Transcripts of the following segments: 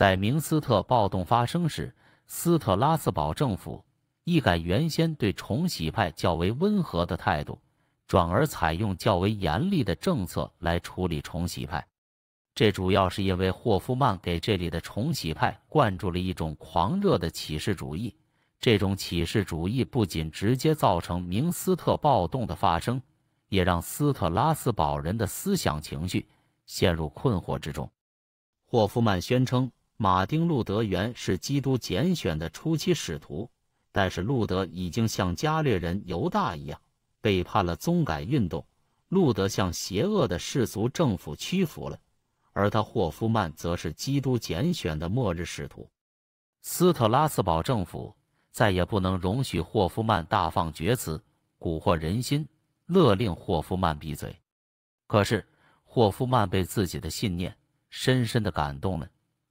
在明斯特暴动发生时，斯特拉斯堡政府一改原先对重洗派较为温和的态度，转而采用较为严厉的政策来处理重洗派。这主要是因为霍夫曼给这里的重洗派灌注了一种狂热的启示主义，这种启示主义不仅直接造成明斯特暴动的发生，也让斯特拉斯堡人的思想情绪陷入困惑之中。霍夫曼宣称。马丁·路德原是基督拣选的初期使徒，但是路德已经像加略人犹大一样背叛了宗改运动。路德向邪恶的世俗政府屈服了，而他霍夫曼则是基督拣选的末日使徒。斯特拉斯堡政府再也不能容许霍夫曼大放厥词、蛊惑人心，勒令霍夫曼闭嘴。可是霍夫曼被自己的信念深深的感动了。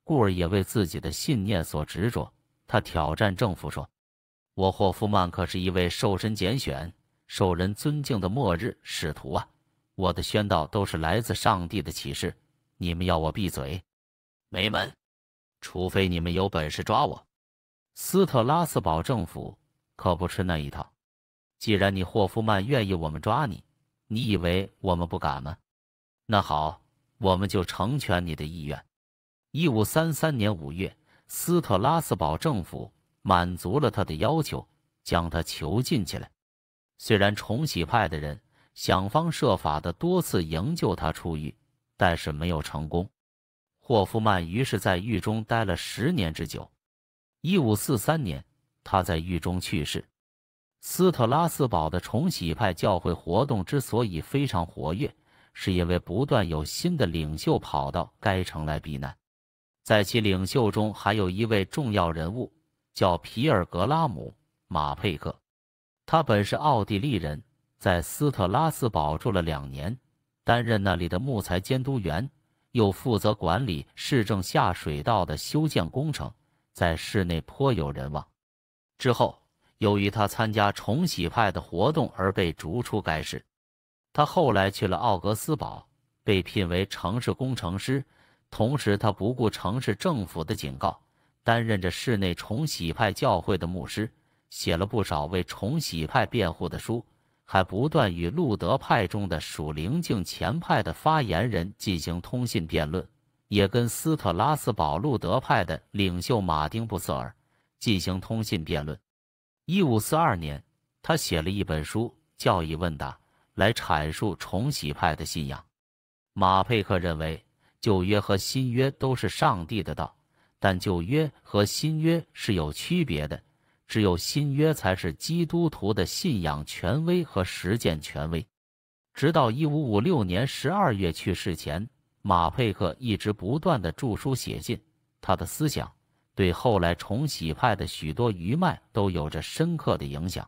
故而也为自己的信念所执着。他挑战政府说：“我霍夫曼可是一位受身拣选、受人尊敬的末日使徒啊！我的宣道都是来自上帝的启示。你们要我闭嘴，没门！除非你们有本事抓我。”斯特拉斯堡政府可不吃那一套。既然你霍夫曼愿意我们抓你，你以为我们不敢吗？那好，我们就成全你的意愿。一五三三年五月，斯特拉斯堡政府满足了他的要求，将他囚禁起来。虽然重启派的人想方设法的多次营救他出狱，但是没有成功。霍夫曼于是在狱中待了十年之久。一五四三年，他在狱中去世。斯特拉斯堡的重启派教会活动之所以非常活跃，是因为不断有新的领袖跑到该城来避难。在其领袖中，还有一位重要人物，叫皮尔格拉姆·马佩克。他本是奥地利人，在斯特拉斯堡住了两年，担任那里的木材监督员，又负责管理市政下水道的修建工程，在市内颇有人望。之后，由于他参加重启派的活动而被逐出该市。他后来去了奥格斯堡，被聘为城市工程师。同时，他不顾城市政府的警告，担任着室内重洗派教会的牧师，写了不少为重洗派辩护的书，还不断与路德派中的属灵境前派的发言人进行通信辩论，也跟斯特拉斯堡路德派的领袖马丁布瑟尔进行通信辩论。一五四二年，他写了一本书《教义问答》，来阐述重洗派的信仰。马佩克认为。旧约和新约都是上帝的道，但旧约和新约是有区别的。只有新约才是基督徒的信仰权威和实践权威。直到一五五六年十二月去世前，马佩克一直不断的著书写信。他的思想对后来重洗派的许多余脉都有着深刻的影响。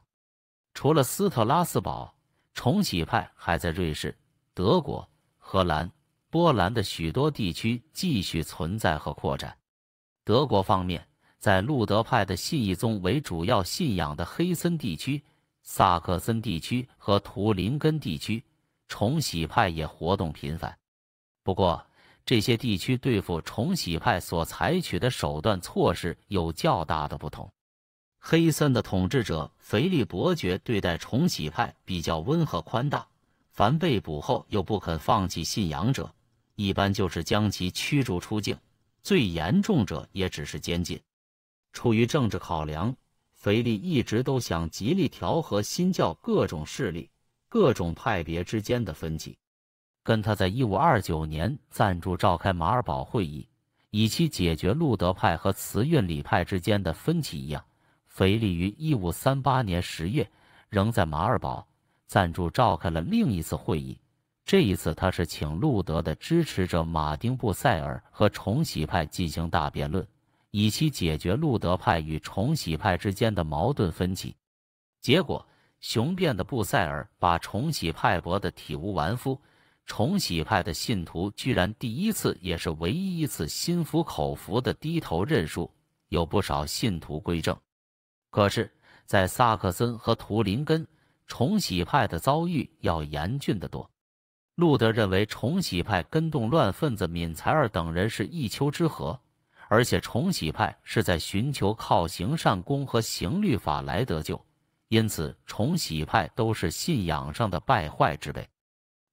除了斯特拉斯堡，重洗派还在瑞士、德国、荷兰。波兰的许多地区继续存在和扩展。德国方面，在路德派的信义宗为主要信仰的黑森地区、萨克森地区和图林根地区，重禧派也活动频繁。不过，这些地区对付重禧派所采取的手段措施有较大的不同。黑森的统治者腓力伯爵对待重启派比较温和宽大，凡被捕后又不肯放弃信仰者。一般就是将其驱逐出境，最严重者也只是监禁。出于政治考量，腓力一直都想极力调和新教各种势力、各种派别之间的分歧。跟他在1529年赞助召开马尔堡会议，以期解决路德派和慈运礼派之间的分歧一样，腓力于1538年十月仍在马尔堡赞助召开了另一次会议。这一次，他是请路德的支持者马丁·布塞尔和重禧派进行大辩论，以期解决路德派与重禧派之间的矛盾分歧。结果，雄辩的布塞尔把重禧派驳得体无完肤，重禧派的信徒居然第一次也是唯一一次心服口服地低头认输，有不少信徒归正。可是，在萨克森和图林根，重禧派的遭遇要严峻得多。路德认为，重启派跟动乱分子闵才儿等人是一丘之貉，而且重启派是在寻求靠行善功和行律法来得救，因此重启派都是信仰上的败坏之辈。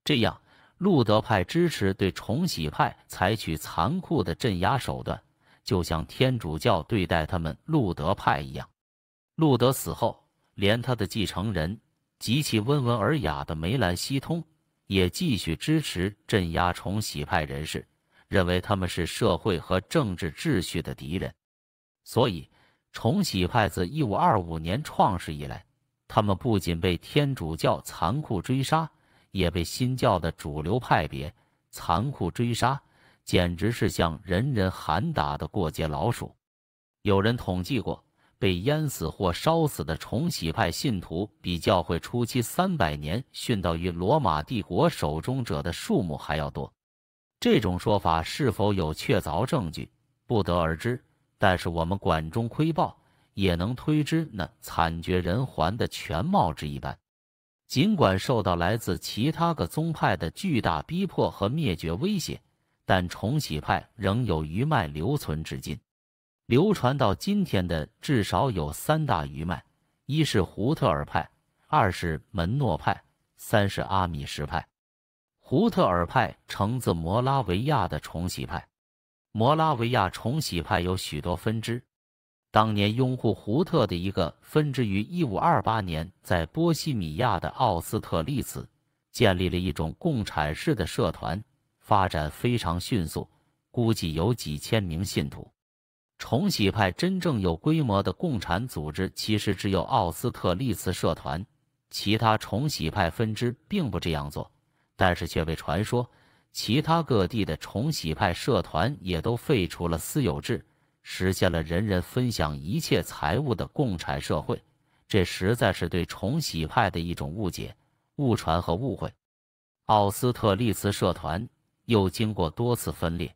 这样，路德派支持对重启派采取残酷的镇压手段，就像天主教对待他们路德派一样。路德死后，连他的继承人极其温文尔雅的梅兰希通。也继续支持镇压重洗派人士，认为他们是社会和政治秩序的敌人。所以，重洗派自一五二五年创始以来，他们不仅被天主教残酷追杀，也被新教的主流派别残酷追杀，简直是像人人喊打的过街老鼠。有人统计过。被淹死或烧死的重洗派信徒，比教会初期三百年殉道于罗马帝国手中者的数目还要多。这种说法是否有确凿证据，不得而知。但是我们管中窥豹，也能推知那惨绝人寰的全貌之一般。尽管受到来自其他个宗派的巨大逼迫和灭绝威胁，但重洗派仍有余脉留存至今。流传到今天的至少有三大余脉：一是胡特尔派，二是门诺派，三是阿米什派。胡特尔派承自摩拉维亚的重洗派。摩拉维亚重洗派有许多分支。当年拥护胡特的一个分支于1528年在波西米亚的奥斯特利茨建立了一种共产式的社团，发展非常迅速，估计有几千名信徒。重启派真正有规模的共产组织，其实只有奥斯特利茨社团，其他重启派分支并不这样做。但是却被传说，其他各地的重启派社团也都废除了私有制，实现了人人分享一切财物的共产社会。这实在是对重启派的一种误解、误传和误会。奥斯特利茨社团又经过多次分裂，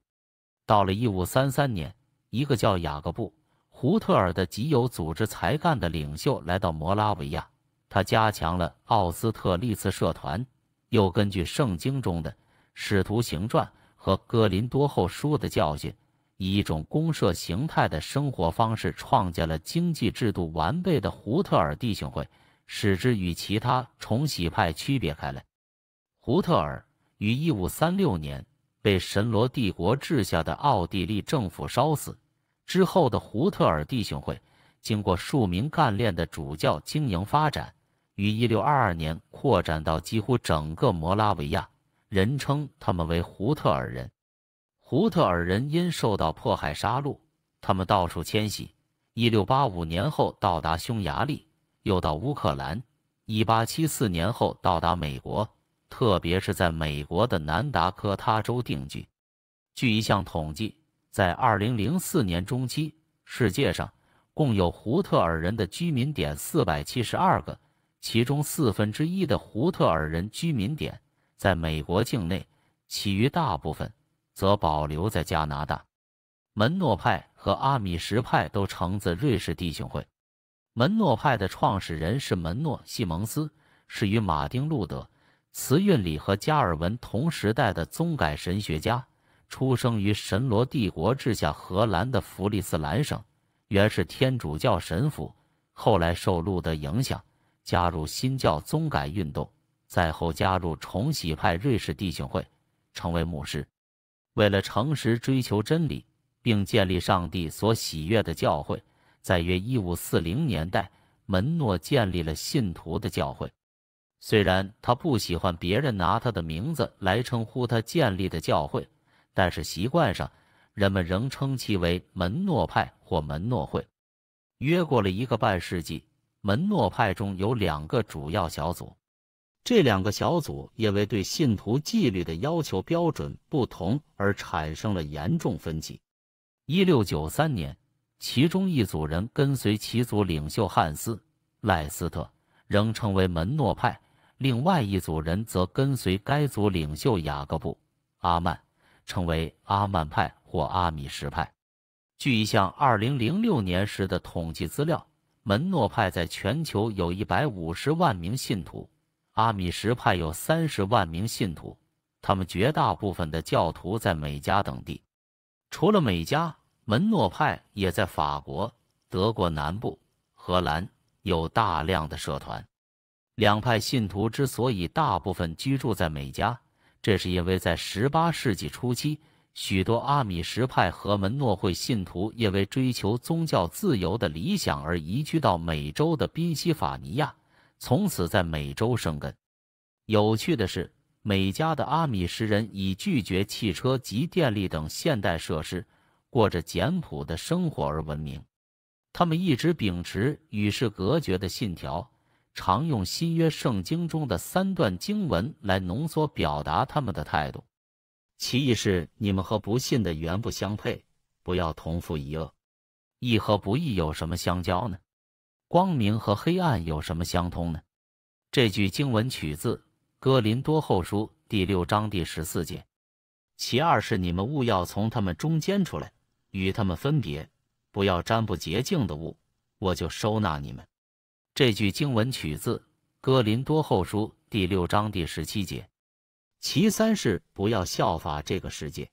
到了一五三三年。一个叫雅各布·胡特尔的极有组织才干的领袖来到摩拉维亚，他加强了奥斯特利茨社团，又根据《圣经》中的《使徒行传》和《哥林多后书》的教训，以一种公社形态的生活方式，创建了经济制度完备的胡特尔弟兄会，使之与其他重洗派区别开来。胡特尔于1536年被神罗帝国治下的奥地利政府烧死。之后的胡特尔弟兄会，经过数名干练的主教经营发展，于1622年扩展到几乎整个摩拉维亚，人称他们为胡特尔人。胡特尔人因受到迫害杀戮，他们到处迁徙。1685年后到达匈牙利，又到乌克兰。1874年后到达美国，特别是在美国的南达科他州定居。据一项统计。在2004年中期，世界上共有胡特尔人的居民点472个，其中四分之一的胡特尔人居民点在美国境内，其余大部分则保留在加拿大。门诺派和阿米什派都承自瑞士弟兄会。门诺派的创始人是门诺·西蒙斯，是与马丁·路德、慈运里和加尔文同时代的宗改神学家。出生于神罗帝国治下荷兰的弗里斯兰省，原是天主教神父，后来受路德影响，加入新教宗改运动，再后加入重洗派瑞士弟兄会，成为牧师。为了诚实追求真理，并建立上帝所喜悦的教会，在约一五四零年代，门诺建立了信徒的教会。虽然他不喜欢别人拿他的名字来称呼他建立的教会。但是习惯上，人们仍称其为门诺派或门诺会。约过了一个半世纪，门诺派中有两个主要小组，这两个小组因为对信徒纪律的要求标准不同而产生了严重分歧。一六九三年，其中一组人跟随其组领袖汉斯·赖斯特，仍称为门诺派；另外一组人则跟随该组领袖雅各布·阿曼。称为阿曼派或阿米什派。据一项二零零六年时的统计资料，门诺派在全球有一百五十万名信徒，阿米什派有三十万名信徒。他们绝大部分的教徒在美加等地。除了美加，门诺派也在法国、德国南部、荷兰有大量的社团。两派信徒之所以大部分居住在美加，这是因为在十八世纪初期，许多阿米什派和门诺会信徒因为追求宗教自由的理想而移居到美洲的宾夕法尼亚，从此在美洲生根。有趣的是，美加的阿米什人以拒绝汽车及电力等现代设施，过着简朴的生活而闻名。他们一直秉持与世隔绝的信条。常用新约圣经中的三段经文来浓缩表达他们的态度。其一是：“你们和不信的原不相配，不要同负一恶。义和不义有什么相交呢？光明和黑暗有什么相通呢？”这句经文取自《哥林多后书》第六章第十四节。其二是：“你们勿要从他们中间出来，与他们分别，不要沾不洁净的物，我就收纳你们。”这句经文取自《哥林多后书》第六章第十七节。其三是不要效法这个世界，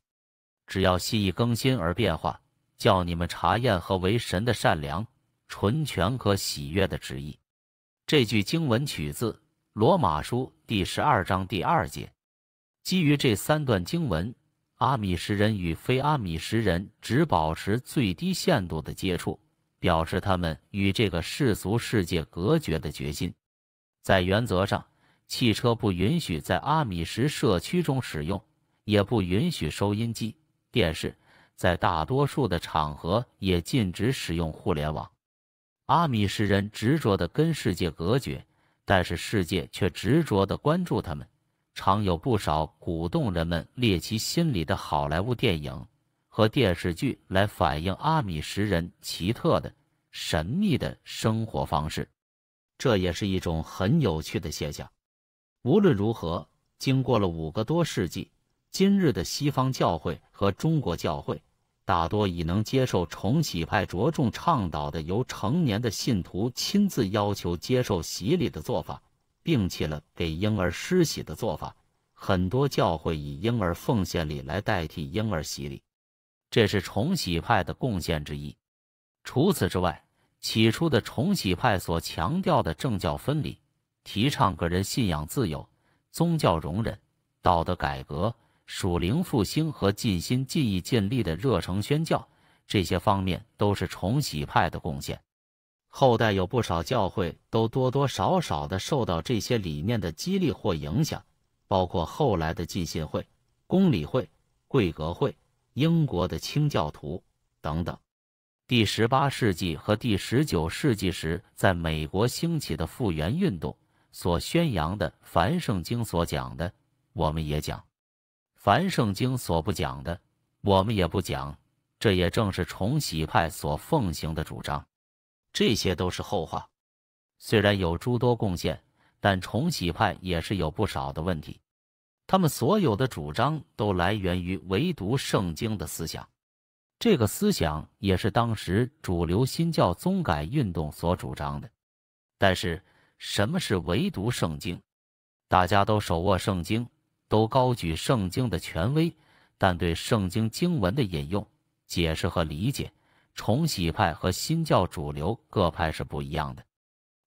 只要心意更新而变化，叫你们查验和为神的善良、纯全和喜悦的旨意。这句经文取自《罗马书》第十二章第二节。基于这三段经文，阿米什人与非阿米什人只保持最低限度的接触。表示他们与这个世俗世界隔绝的决心。在原则上，汽车不允许在阿米什社区中使用，也不允许收音机、电视，在大多数的场合也禁止使用互联网。阿米什人执着地跟世界隔绝，但是世界却执着地关注他们，常有不少鼓动人们猎奇心理的好莱坞电影。和电视剧来反映阿米什人奇特的神秘的生活方式，这也是一种很有趣的现象。无论如何，经过了五个多世纪，今日的西方教会和中国教会大多已能接受重启派着重倡导的由成年的信徒亲自要求接受洗礼的做法，并弃了给婴儿施洗的做法，很多教会以婴儿奉献礼来代替婴儿洗礼。这是重启派的贡献之一。除此之外，起初的重启派所强调的政教分离、提倡个人信仰自由、宗教容忍、道德改革、属灵复兴和尽心尽意尽力的热诚宣教，这些方面都是重启派的贡献。后代有不少教会都多多少少的受到这些理念的激励或影响，包括后来的浸信会、公理会、贵格会。英国的清教徒等等，第十八世纪和第十九世纪时，在美国兴起的复原运动所宣扬的凡圣经所讲的，我们也讲；凡圣经所不讲的，我们也不讲。这也正是重洗派所奉行的主张。这些都是后话。虽然有诸多贡献，但重洗派也是有不少的问题。他们所有的主张都来源于唯独圣经的思想，这个思想也是当时主流新教宗改运动所主张的。但是，什么是唯独圣经？大家都手握圣经，都高举圣经的权威，但对圣经经文的引用、解释和理解，重洗派和新教主流各派是不一样的。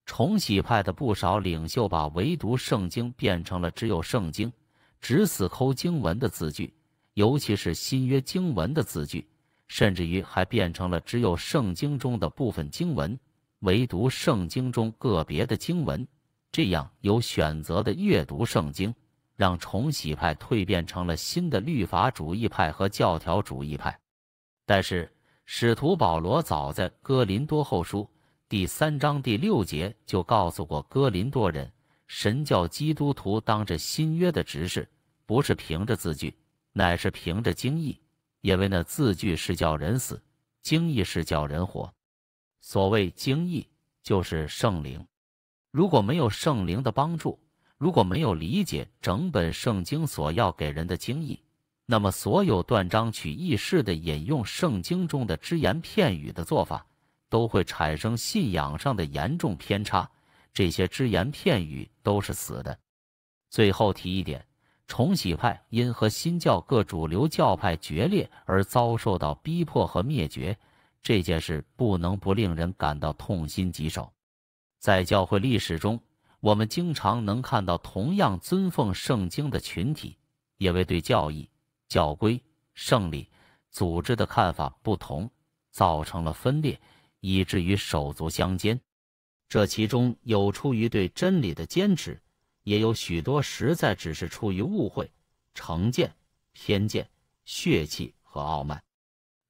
重洗派的不少领袖把唯独圣经变成了只有圣经。只死抠经文的字句，尤其是新约经文的字句，甚至于还变成了只有圣经中的部分经文，唯独圣经中个别的经文，这样有选择的阅读圣经，让重洗派蜕变成了新的律法主义派和教条主义派。但是，使徒保罗早在《哥林多后书》第三章第六节就告诉过哥林多人。神教基督徒当着新约的指示，不是凭着字句，乃是凭着经义，因为那字句是叫人死，经义是叫人活。所谓经义，就是圣灵。如果没有圣灵的帮助，如果没有理解整本圣经所要给人的经义，那么所有断章取义式的引用圣经中的只言片语的做法，都会产生信仰上的严重偏差。这些只言片语都是死的。最后提一点，重洗派因和新教各主流教派决裂而遭受到逼迫和灭绝这件事，不能不令人感到痛心疾首。在教会历史中，我们经常能看到同样尊奉圣经的群体，也为对教义、教规、圣礼、组织的看法不同，造成了分裂，以至于手足相煎。这其中有出于对真理的坚持，也有许多实在只是出于误会、成见、偏见、血气和傲慢。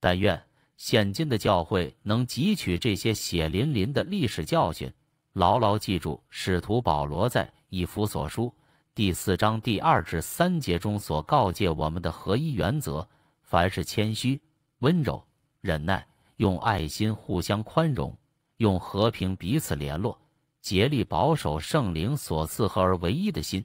但愿现今的教会能汲取这些血淋淋的历史教训，牢牢记住使徒保罗在《以弗所书》第四章第二至三节中所告诫我们的合一原则：凡是谦虚、温柔、忍耐，用爱心互相宽容。用和平彼此联络，竭力保守圣灵所赐合而唯一的心。